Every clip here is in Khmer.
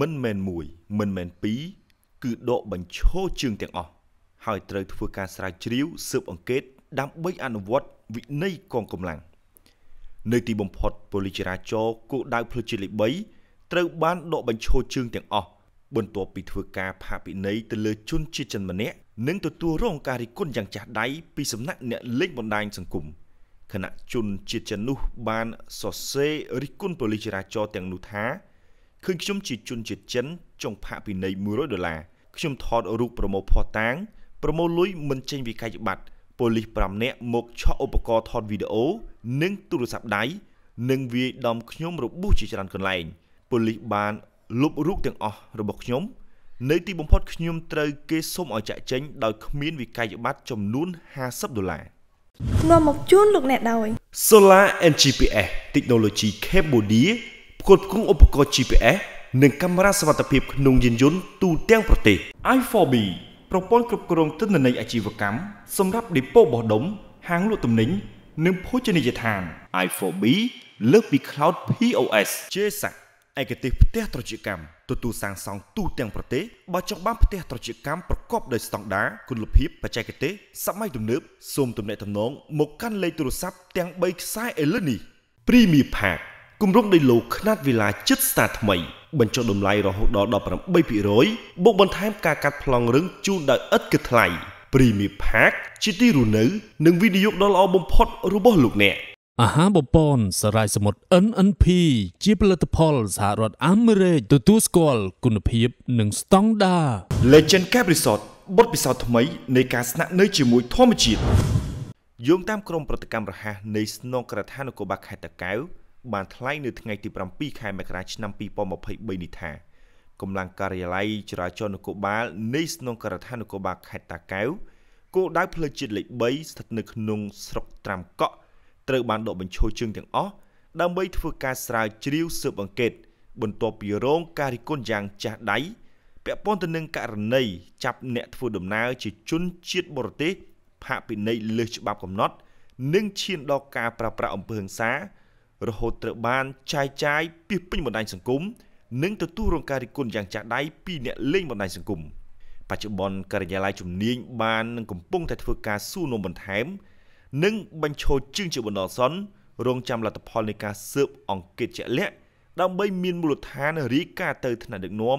មិនមែនមួយមិនមែនពីរគឺដកបញ្ឈរជើងទាំងអស់ហើយត្រូវធ្វើការស្រាវជ្រាវស៊ើបអង្កេតដើម្បីអនុវត្តវិន័យកងកម្លាំងនៅទីបំផុតប៉ូលីសចរាចរណ៍គោដៅផ្លូវជាតិលេខ3ត្រូវបានដកបញ្ឈរជើងទាំងអស់បន្ទាប់ពីធ្វើការផាកពិន័យទៅលើជនជាតិចិនម្នាក់និងទទួលរងការរិះគន់យ៉ាងចាស់ដៃពីសំណាក់អ្នកលេងបណ្ដាញសង្គមគណៈជនជាតិចិននោះបានសរសេររិះគន់ប៉ូលីសចរាចរណ៍ទាំងនោះថាឃើញខ្ញុំជាជនជាតិចិនចុងផាកពិន័យ100ដុល្លារខ្ញុំថតរូបប្រមូលភស្តុតាងប្រមូលលុយមិនចេញវិក័យប័ត្រប៉ូលីស5នាក់មកឆក់ឧបករណ៍ថតវីដេអូនិងទូរស័ព្ទដៃនិងវាយដំខ្ញុំរបួសជាច្រើនកន្លែងប៉ូលីសបានលុបរូបទាំងអស់របស់ខ្ញុំ នៅទីបំផុតខ្ញុំត្រូវគេសុំឲ្យចាក់ចេញដោយគ្មានវិក័យប័ត្រចំនួន50ដុល្លារនាំមកជូនលោកអ្នកដោយ Solar and GPS Technology Cambodia ផ្គត់ផ្គង់ឧបករណ៍ GPS និងកាមេរ៉ាសវត្ថិភាពក្នុងយានយន្តទូទាំងប្រទេស i4B ប្រព័ន្ធគ្រប់គ្រងទិន្នន័យអាជីវកម្មសម្រាប់ដេប៉ូបោះដុំហាងលក់ទំនិញនិងភោជនីយដ្ឋាន i4B លើសពី Cloud POS ជាសាក់ឯកទេសផ្ទះត្រជាកម្មទទួលសាងសង់ទូទាំងប្រទេសបើចង់បានផ្ទះត្រជាកម្មប្រកបដោយស្តង់ដារគុណភាពបច្ចេកទេសសម័យទំនើបសូមទំនាក់ទំនងមកកាន់លេខទូរស័ព្ទទាំង3ខ្សែឥឡូវនេះ Premier Park គម្រោងដីលោកខ្នាតវិឡាជិតស្តារថ្មីបញ្ចុះតម្លៃរហូតដល់18%បូកបន្ថែមការកាត់ប្លង់រឹងជូនដោយឥតគិតថ្លៃ Premier Park ជាទីរស់នៅនិងវិនិយោគដ៏ល្អបំផុតរបស់លោកអ្នក អាហារបបនសារាយសមុទ្រ NNP ជាផលិតផលសហរដ្ឋអាមេរិកទទួលស្គាល់គុណភាព និងស្តង់ដារ Legend Cap Resort បទពិសោធន៍ថ្មី នៃការស្នាក់នៅជាមួយធម្មជាតិយោងតាមក្រមប្រតិកម្មរហ័សនៃស្នងការដ្ឋាននគរបាលខេត្តតាកែវបានថ្លែងនៅថ្ងៃទី7ខែមករាឆ្នាំ2023នេះថាកម្លាំងការិយាល័យចរាចរណ៍នគរបាលនៃស្នងការដ្ឋាននគរបាលខេត្តតាកែវគោលដៅផ្លូវជាតិលេខ3ស្ថិតនៅក្នុងស្រុកត្រាំកក់ត្រូវ បានដកបញ្ឈរជើងទាំងអស់ដើម្បីធ្វើការស្រាវជ្រាវស៊ើបអង្កេតបន្ទាប់ពីរងការរិះគន់យ៉ាងចាស់ដៃពាក់ព័ន្ធទៅនឹងករណីចាប់ អ្នកធ្វើដំណើរជាជនជាតិបរទេសផាកពិន័យលើសច្បាប់កំណត់ និងឈានដល់ការប្រព្រឹត្តអំពើហិង្សារហូតត្រូវបានចាយចាយពីពេញបណ្ដាញសង្គមនិងទទួលរងការរិះគន់យ៉ាងចាស់ដៃពីអ្នកលេងបណ្ដាញសង្គមបច្ចុប្បន្នការិយាល័យជំនាញបាននឹងកំពុងតែធ្វើការស៊ូនោមបន្ថែមនិងបញ្ឈរជើងជាបណ្ដោះអាសន្នរងចាំលទ្ធផលនៃការស៊ើបអង្កេតជាក់លាក់ដើម្បីមានមូលដ្ឋានរាយការណ៍ទៅថ្នាក់ដឹកនាំ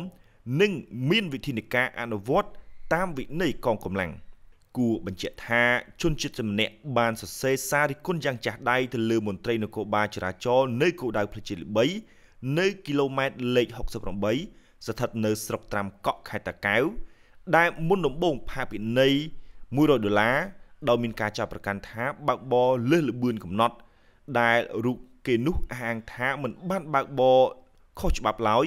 និង មានវិធានការអនុវត្ត តាមវិន័យកងកម្លាំង។គួរបញ្ជាក់ថាជនជាតិចម្នាក់បានសរសេរសាររិះគន់យ៉ាងចាស់ដៃទៅលើមន្ត្រីនគរបាលចរាចរណ៍នៅគោលដៅភ្លេចជាតិ3នៅគីឡូម៉ែត្រលេខ68ស្ថិតនៅស្រុកត្រាំកក់ខេត្តតាកែវដែលមុនដំបូងផាកពិន័យ100ដុល្លារដោយមានការចាប់ប្រកាន់ថាបើកបរលើសល្បឿនកំណត់ដែលរូបគេនោះអះអាងថាមិនបានបើកបរខុសច្បាប់ឡើយ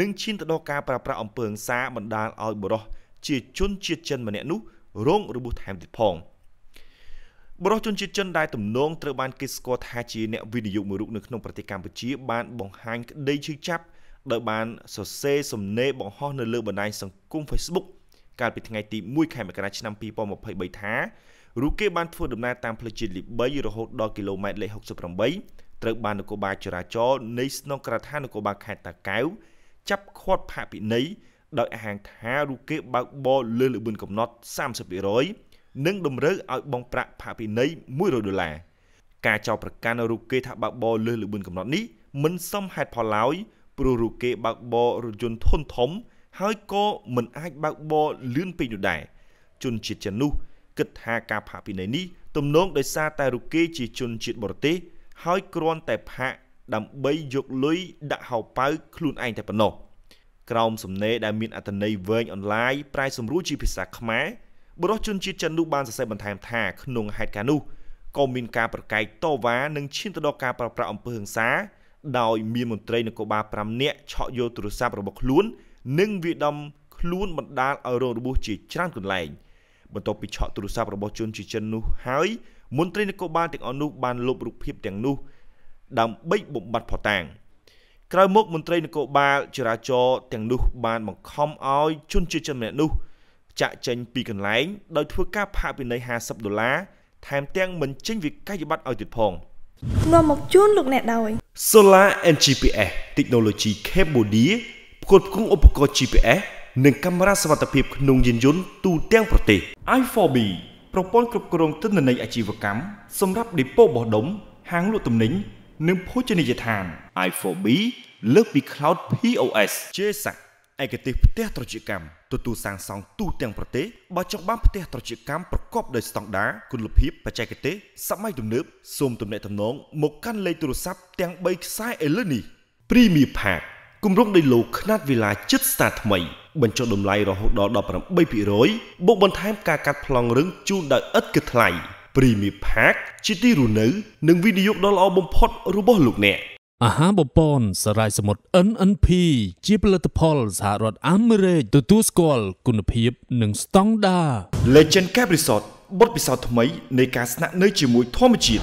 និងឈានទៅដល់ការប្រើប្រាស់អំពើហិង្សាបណ្ដាលឲ្យបរិសុទ្ធជាជនជាតិចិនម្នាក់នោះរងរបួសថែមទៀតផងបរិសុជនជាតិចិនដែលទំនងត្រូវបានគេស្គាល់ថាជាអ្នកវិនិយោគមួយរូបនៅក្នុងប្រទេសកម្ពុជា បានបង្ហាញក្តីឈឺចាប់ដោយបានសរសេរសំណេរបង្ហោះនៅលើបណ្ដាញសង្គម Facebook កាលពីថ្ងៃទី1ខែមករាឆ្នាំ2023ថារូគេបានធ្វើដំណើរតាមផ្លូវជាតិលី3រហូតដល់គីឡូម៉ែត្រលេខ68ត្រូវ បាននគរបាលចរាចរណ៍នៃ ស្នងការដ្ឋាននគរបាលខេត្តតាកែវចាប់ឃាត់ផាកពិន័យដោយអះអាងថារូគេបើកបរលើល្បឿនកំណត់30%និងតម្រូវឲ្យបង់ប្រាក់ផាកពិន័យ100ដុល្លារការចោទប្រកាន់រូគេថាបើកបរលើល្បឿនកំណត់នេះមិនសមហេតុផលឡើយព្រោះរូគេបើកបររថយន្តធុនធំហើយក៏មិនអាចបើកបរលឿនពេកនោះដែរជនជាតិចិននោះគិតថាការផាកពិន័យនេះទំនងដោយសារតែរូគេជាជនជាតិបរទេសហើយគ្រាន់តែផាកដើម្បីយកលុយដាក់ហោប៉ៅខ្លួនឯងតែប៉ុណ្ណោះ។ក្រោមសំណេរដែលមានអត្ថន័យវែងអន្លាយប្រែសម្រួលជាភាសា ខ្មែរបុរសជនជាតិចិននោះបានសរសេរបន្ថែមថាក្នុងហេតុការណ៍នោះក៏មានការប្រកែកតវ៉ានិងឈានទៅដល់ការប្រព្រឹត្តអំពើហិង្សាដោយមានមន្ត្រីនគរបាល5នាក់ឆក់យកទូរស័ព្ទរបស់ខ្លួន និងវាដំខ្លួនបណ្ដាលឲ្យរងរបួសជា ច្រើនកន្លែង បន្ទាប់ពីឆក់ទូរស័ព្ទរបស់ជនជាចិននោះហើយមន្ត្រីនគរបាលទាំងអស់នោះបានលុបរូបភាពទាំងនោះដើម្បីបំបត្តិផតាំង។ក្រោយមកមន្ត្រីនគរបាលចរាចរណ៍ទាំងនោះបានបង្ខំឲ្យ ជនជាតិចិនម្នាក់នោះចាក់ចេញ ពីកន្លែងដោយធ្វើការផាកពិន័យ50ដុល្លារថែមទាំងមិនចេញវិក័យប័ត្រឲ្យទៀតផងនាំមកជូនលោកអ្នកដោយ Solar and GPS Technology Cambodia ផ្គត់ផ្គង់ឧបករណ៍ GPS និងកាមេរ៉ាសវត្ថិភាពក្នុងយានយន្តទូទាំងប្រទេស i4B ប្រព័ន្ធគ្រប់គ្រងទិន្នន័យអាជីវកម្មសម្រាប់ Depot បោះដុំហាងលក់ទំនិញនិងភោជនីយដ្ឋាន i4B លើកពី Cloud POS ជាសាឯកទេសផ្ទះត្រជាកម្មទទួលសាងសង់ទូទាំងប្រទេសបើចង់បានផ្ទះត្រជាកម្មប្រកបដោយស្តង់ដារគុណភាពបច្ចេកទេសសម័យទំនើបសូមទំនាក់ទំនងមកកាន់លេខទូរស័ព្ទទាំង3ខ្សែឥឡូវនេះ Premier Park គម្រោងដីឡូខ្នាតវិឡាជិតស្តារថ្មីបញ្ចុះតម្លៃរហូតដល់18%បូកបន្ថែមការកាត់ប្លង់រឹងជូនដោយឥតគិតថ្លៃ Premier Park ជាទីរស់នៅនិងវិនិយោគដ៏ល្អបំផុតរបស់លោកអ្នកអាហារបពន់សរាយសមុទ្រ NNP ជាផលិតផលសហរដ្ឋអាមេរិកទទួលស្គាល់គុណភាព និងស្តង់ដារ Legend Cap Resort បទពិសោធន៍ថ្មីនៃការស្នាក់នៅ ជាមួយធម្មជាតិ